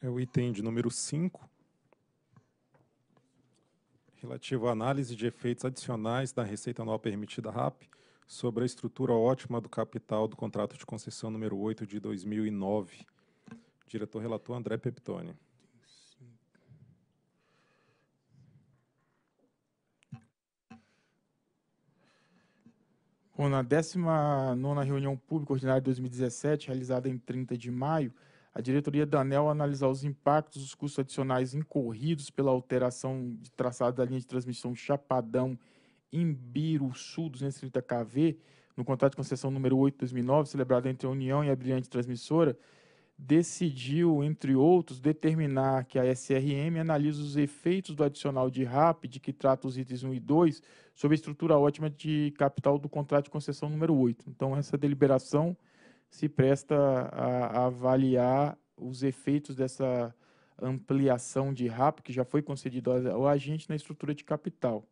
é o item de número 5, relativo à análise de efeitos adicionais da receita anual permitida RAP sobre a estrutura ótima do capital do contrato de concessão número 8 de 2009. Diretor relator André Peptoni. Bom, na 19 reunião pública ordinária de 2017, realizada em 30 de maio, a diretoria da ANEL analisar os impactos os custos adicionais incorridos pela alteração de traçado da linha de transmissão Chapadão Imbiro Sul 230 KV, no contrato de concessão número 8 de 2009, celebrado entre a União e a Brilhante Transmissora, decidiu, entre outros, determinar que a SRM analise os efeitos do adicional de RAP, de que trata os itens 1 e 2, sobre a estrutura ótima de capital do contrato de concessão número 8. Então, essa deliberação se presta a, a avaliar os efeitos dessa ampliação de RAP que já foi concedida ao agente na estrutura de capital.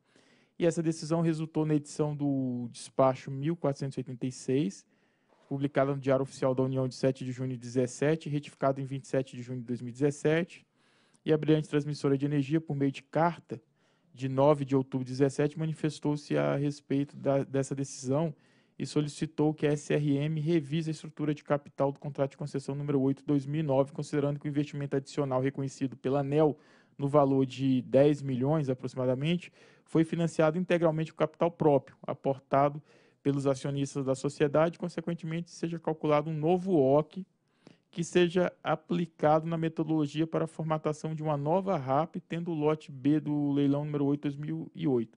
E essa decisão resultou na edição do despacho 1486, publicada no Diário Oficial da União de 7 de junho de 2017, retificado em 27 de junho de 2017, e a brilhante transmissora de energia, por meio de carta de 9 de outubro de 2017 manifestou-se a respeito da, dessa decisão e solicitou que a SRM revise a estrutura de capital do contrato de concessão número 8 2009, considerando que o investimento adicional reconhecido pela ANEL no valor de 10 milhões aproximadamente foi financiado integralmente com capital próprio, aportado pelos acionistas da sociedade, consequentemente seja calculado um novo OC que seja aplicado na metodologia para a formatação de uma nova RAP, tendo o lote B do leilão número 8 2008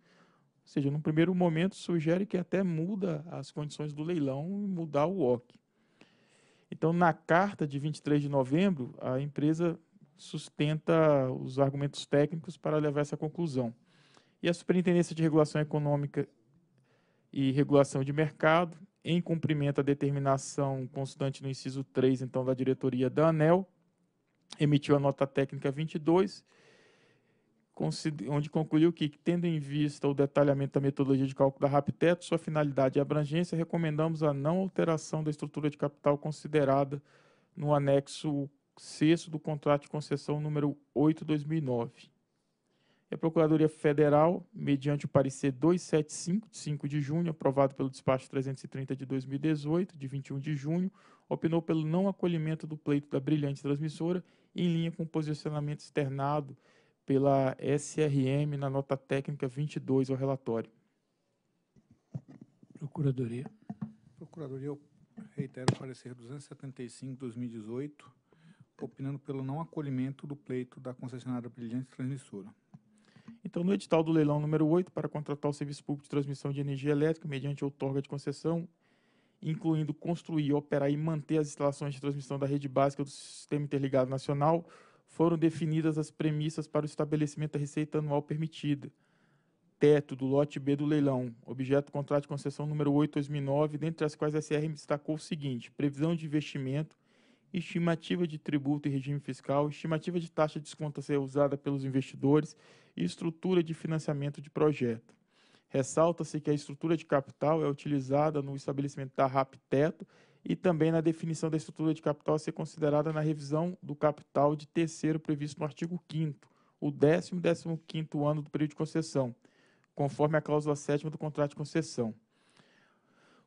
ou seja, no primeiro momento sugere que até muda as condições do leilão e mudar o OC. Então, na carta de 23 de novembro, a empresa sustenta os argumentos técnicos para levar essa conclusão. E a Superintendência de Regulação Econômica e Regulação de Mercado, em cumprimento à determinação constante no inciso 3, então, da diretoria da ANEL, emitiu a nota técnica 22, onde concluiu que, tendo em vista o detalhamento da metodologia de cálculo da RAPTETO, sua finalidade e é abrangência, recomendamos a não alteração da estrutura de capital considerada no anexo 6 do contrato de concessão número 8-2009. E a Procuradoria Federal, mediante o parecer 275, de 5 de junho, aprovado pelo despacho 330 de 2018, de 21 de junho, opinou pelo não acolhimento do pleito da brilhante transmissora, em linha com o posicionamento externado pela SRM na nota técnica 22 ao relatório. Procuradoria. Procuradoria, eu reitero o parecer 275-2018, opinando pelo não acolhimento do pleito da concessionária Brilhante Transmissora. Então, no edital do leilão número 8, para contratar o serviço público de transmissão de energia elétrica mediante outorga de concessão, incluindo construir, operar e manter as instalações de transmissão da rede básica do Sistema Interligado Nacional, foram definidas as premissas para o estabelecimento da receita anual permitida, teto do lote B do leilão, objeto do contrato de concessão número 8/2009, dentre as quais a SRM destacou o seguinte: previsão de investimento, estimativa de tributo e regime fiscal, estimativa de taxa de desconto a ser usada pelos investidores e estrutura de financiamento de projeto. Ressalta-se que a estrutura de capital é utilizada no estabelecimento da RAP Teto e também na definição da estrutura de capital a ser considerada na revisão do capital de terceiro previsto no artigo 5 o décimo e 15 ano do período de concessão, conforme a cláusula 7 do contrato de concessão.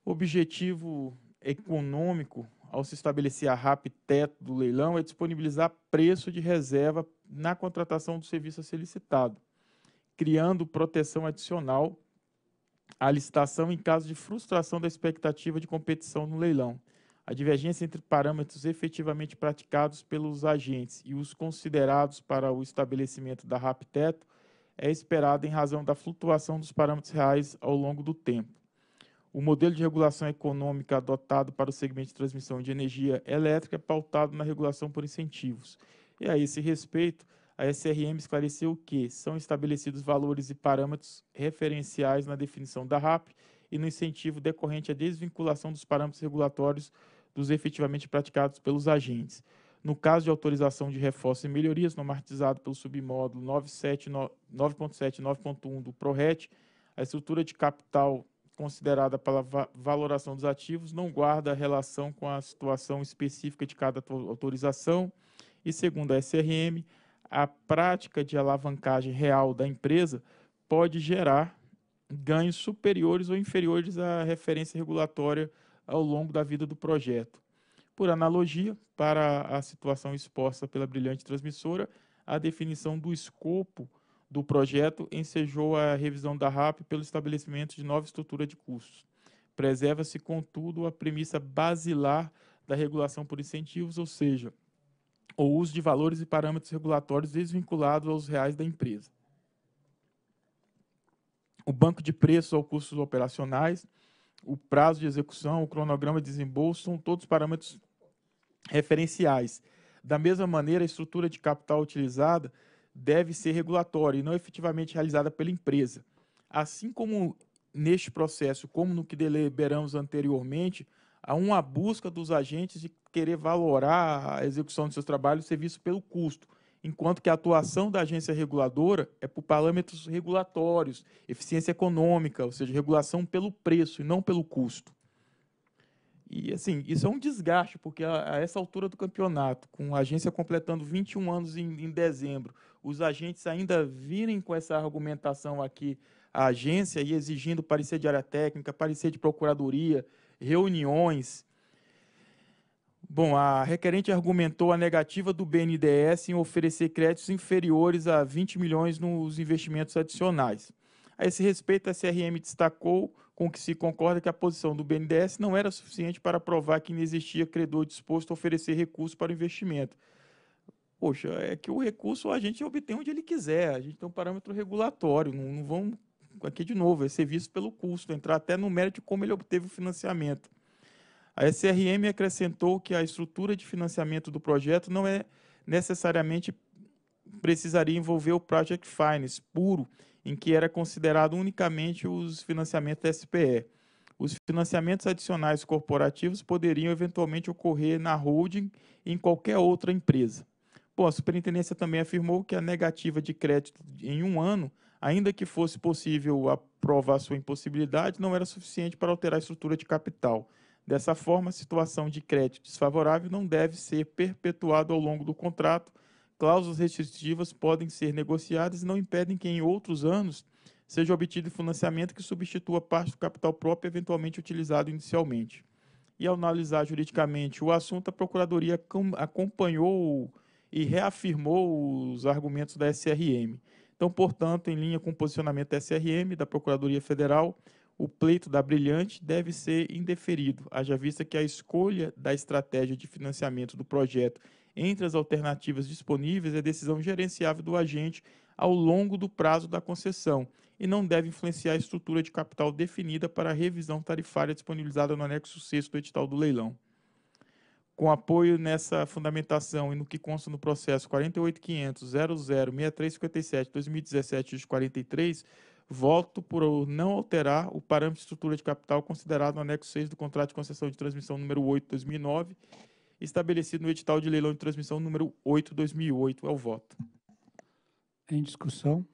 O objetivo econômico, ao se estabelecer a RAP teto do leilão, é disponibilizar preço de reserva na contratação do serviço a ser licitado, criando proteção adicional a licitação em caso de frustração da expectativa de competição no leilão. A divergência entre parâmetros efetivamente praticados pelos agentes e os considerados para o estabelecimento da RAP teto é esperada em razão da flutuação dos parâmetros reais ao longo do tempo. O modelo de regulação econômica adotado para o segmento de transmissão de energia elétrica é pautado na regulação por incentivos. E a esse respeito, a SRM esclareceu que são estabelecidos valores e parâmetros referenciais na definição da RAP e no incentivo decorrente à desvinculação dos parâmetros regulatórios dos efetivamente praticados pelos agentes. No caso de autorização de reforço e melhorias normatizado pelo submódulo 9.7 e 9.1 do PRORET, a estrutura de capital considerada pela valoração dos ativos não guarda relação com a situação específica de cada autorização e, segundo a SRM, a prática de alavancagem real da empresa pode gerar ganhos superiores ou inferiores à referência regulatória ao longo da vida do projeto. Por analogia, para a situação exposta pela brilhante transmissora, a definição do escopo do projeto ensejou a revisão da RAP pelo estabelecimento de nova estrutura de custos. Preserva-se, contudo, a premissa basilar da regulação por incentivos, ou seja, ou uso de valores e parâmetros regulatórios desvinculados aos reais da empresa. O banco de preços ou custos operacionais, o prazo de execução, o cronograma de desembolso são todos parâmetros referenciais. Da mesma maneira, a estrutura de capital utilizada deve ser regulatória e não efetivamente realizada pela empresa. Assim como neste processo, como no que deliberamos anteriormente, há uma busca dos agentes de querer valorar a execução de seus trabalhos ser visto pelo custo, enquanto que a atuação da agência reguladora é por parâmetros regulatórios, eficiência econômica, ou seja, regulação pelo preço e não pelo custo. E, assim, isso é um desgaste, porque a, a, essa altura do campeonato, com a agência completando 21 anos em, em dezembro, os agentes ainda virem com essa argumentação aqui à agência e exigindo parecer de área técnica, parecer de procuradoria, reuniões, Bom, a requerente argumentou a negativa do BNDES em oferecer créditos inferiores a 20 milhões nos investimentos adicionais. A esse respeito, a CRM destacou com que se concorda que a posição do BNDES não era suficiente para provar que não existia credor disposto a oferecer recursos para o investimento. Poxa, é que o recurso a gente obtém onde ele quiser, a gente tem um parâmetro regulatório, não, não vamos, aqui de novo, é ser visto pelo custo, entrar até no mérito de como ele obteve o financiamento. A SRM acrescentou que a estrutura de financiamento do projeto não é necessariamente precisaria envolver o Project Finance puro, em que era considerado unicamente os financiamentos SPE. Os financiamentos adicionais corporativos poderiam eventualmente ocorrer na holding e em qualquer outra empresa. Bom, a superintendência também afirmou que a negativa de crédito em um ano, ainda que fosse possível aprovar sua impossibilidade, não era suficiente para alterar a estrutura de capital. Dessa forma, a situação de crédito desfavorável não deve ser perpetuada ao longo do contrato. Cláusulas restritivas podem ser negociadas e não impedem que, em outros anos, seja obtido financiamento que substitua parte do capital próprio eventualmente utilizado inicialmente. E ao analisar juridicamente o assunto, a Procuradoria acompanhou e reafirmou os argumentos da SRM. Então, portanto, em linha com o posicionamento da SRM, da Procuradoria Federal, o pleito da Brilhante deve ser indeferido, haja vista que a escolha da estratégia de financiamento do projeto entre as alternativas disponíveis é decisão gerenciável do agente ao longo do prazo da concessão e não deve influenciar a estrutura de capital definida para a revisão tarifária disponibilizada no anexo 6 do edital do leilão. Com apoio nessa fundamentação e no que consta no processo 48500006357 2017 43 voto por não alterar o parâmetro de estrutura de capital considerado no anexo 6 do contrato de concessão de transmissão número 8 2009, estabelecido no edital de leilão de transmissão número 8 2008. É o voto. Em discussão.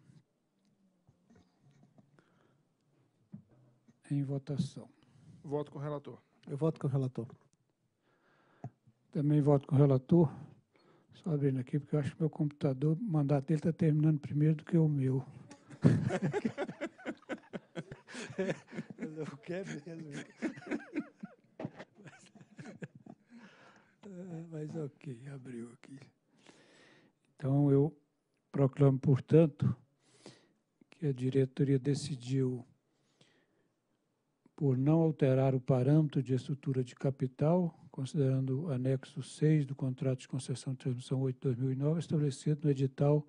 Em votação. Voto com o relator. Eu voto com o relator. Também voto com o relator. Só abrindo aqui, porque eu acho que meu computador, o mandato dele está terminando primeiro do que o meu eu não quero mesmo. mas, mas ok, abriu aqui. Então eu proclamo, portanto, que a diretoria decidiu por não alterar o parâmetro de estrutura de capital, considerando o anexo 6 do contrato de concessão de transmissão 8-2009, estabelecido no edital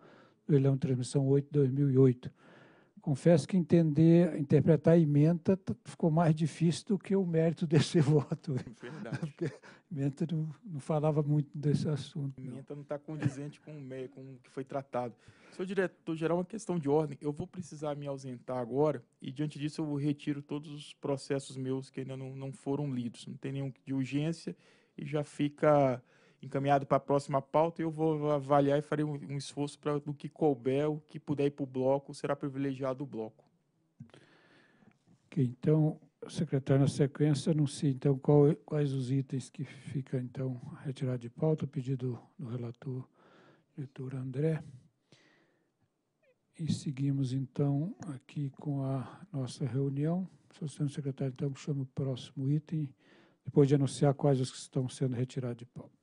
leilão de transmissão 8 2008. Confesso que entender, interpretar a emenda ficou mais difícil do que o mérito desse voto. É verdade. a emenda não, não falava muito desse assunto. A emenda não está condizente com o, meio, com o que foi tratado. Senhor diretor-geral, uma questão de ordem. Eu vou precisar me ausentar agora e, diante disso, eu retiro todos os processos meus que ainda não, não foram lidos. Não tem nenhum de urgência e já fica encaminhado para a próxima pauta, eu vou avaliar e farei um, um esforço para o que couber, o que puder ir para o bloco, será privilegiado o bloco. Ok, então, secretário, na sequência, anuncie então qual, quais os itens que ficam então retirados de pauta, pedido do relator, diretor André. E seguimos então aqui com a nossa reunião. Só senhor secretário, então, chame o próximo item, depois de anunciar quais os que estão sendo retirados de pauta.